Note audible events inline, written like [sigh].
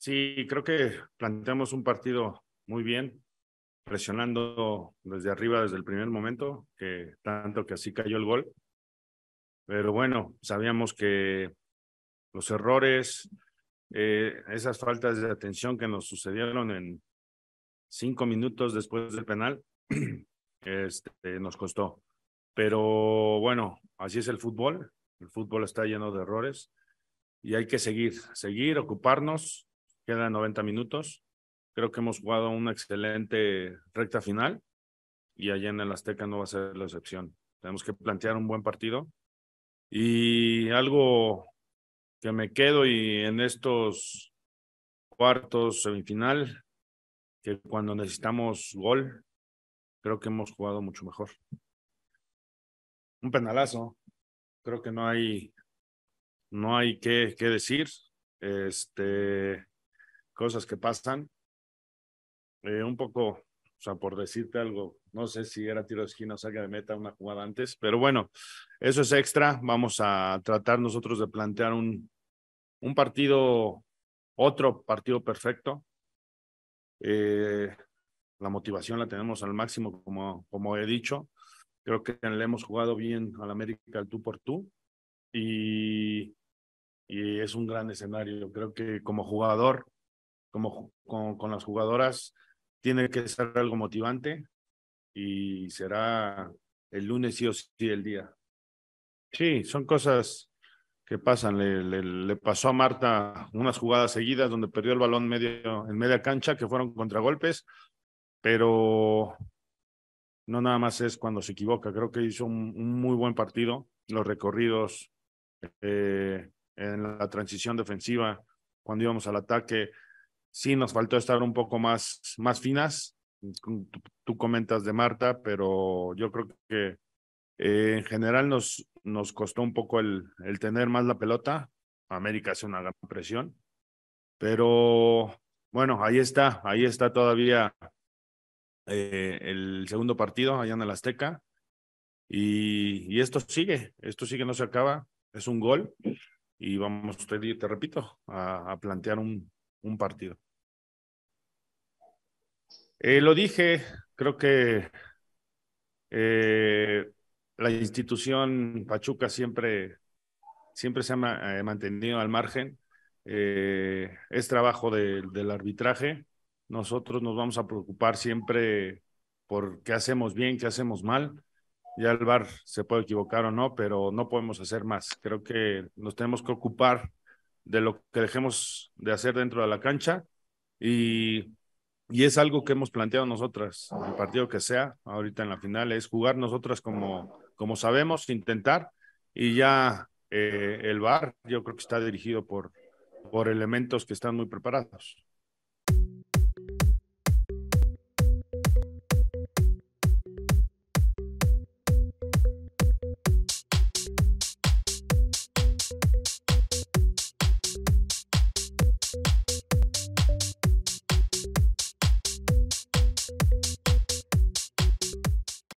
Sí, creo que planteamos un partido muy bien, presionando desde arriba desde el primer momento, que tanto que así cayó el gol. Pero bueno, sabíamos que los errores, eh, esas faltas de atención que nos sucedieron en cinco minutos después del penal, [clears throat] este, nos costó. Pero bueno, así es el fútbol. El fútbol está lleno de errores y hay que seguir, seguir, ocuparnos Queda 90 minutos. Creo que hemos jugado una excelente recta final y allá en el Azteca no va a ser la excepción. Tenemos que plantear un buen partido. Y algo que me quedo y en estos cuartos, semifinal, que cuando necesitamos gol, creo que hemos jugado mucho mejor. Un penalazo, creo que no hay, no hay que decir. Este, cosas que pasan. Eh, un poco, o sea, por decirte algo, no sé si era tiro de esquina o salga de meta una jugada antes, pero bueno, eso es extra. Vamos a tratar nosotros de plantear un, un partido, otro partido perfecto. Eh, la motivación la tenemos al máximo, como, como he dicho. Creo que le hemos jugado bien al América el tú por tú y, y es un gran escenario. Creo que como jugador como con, las jugadoras tiene que ser algo motivante y será el lunes sí o sí el día. Sí, son cosas que pasan. Le, le, pasó a Marta unas jugadas seguidas donde perdió el balón medio, en media cancha, que fueron contragolpes, pero no nada más es cuando se equivoca. Creo que hizo un, muy buen partido. Los recorridos eh, en la transición defensiva, cuando íbamos al ataque, sí nos faltó estar un poco más, más finas. Tú, comentas de Marta, pero yo creo que eh, en general nos, nos costó un poco el, el tener más la pelota. América hace una gran presión, pero bueno, ahí está, ahí está todavía eh, el segundo partido allá en el Azteca. Y, esto sigue, esto sigue, no se acaba, es un gol. Y vamos, te, te repito, a plantear un, un partido. Eh, lo dije, creo que eh, la institución Pachuca siempre, siempre se ha eh, mantenido al margen. es trabajo del arbitraje. Nosotros nos vamos a preocupar siempre por qué hacemos bien, qué hacemos mal. Ya el VAR se puede equivocar o no, pero no podemos hacer más. Creo que nos tenemos que ocupar de lo que dejemos de hacer dentro de la cancha y, es algo que hemos planteado nosotras, el partido que sea ahorita en la final, es jugar nosotras como, como sabemos, intentar y ya eh, el VAR yo creo que está dirigido por, por elementos que están muy preparados.